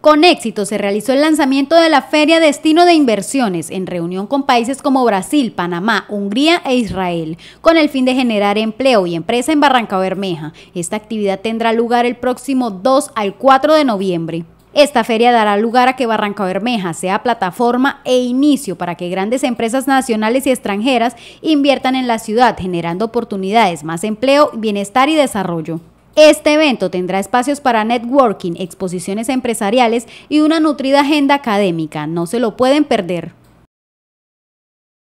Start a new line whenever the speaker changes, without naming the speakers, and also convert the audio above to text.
Con éxito se realizó el lanzamiento de la Feria Destino de Inversiones en reunión con países como Brasil, Panamá, Hungría e Israel, con el fin de generar empleo y empresa en Barranca Bermeja. Esta actividad tendrá lugar el próximo 2 al 4 de noviembre. Esta feria dará lugar a que Barranca Bermeja sea plataforma e inicio para que grandes empresas nacionales y extranjeras inviertan en la ciudad, generando oportunidades, más empleo, bienestar y desarrollo. Este evento tendrá espacios para networking, exposiciones empresariales y una nutrida agenda académica. No se lo pueden perder.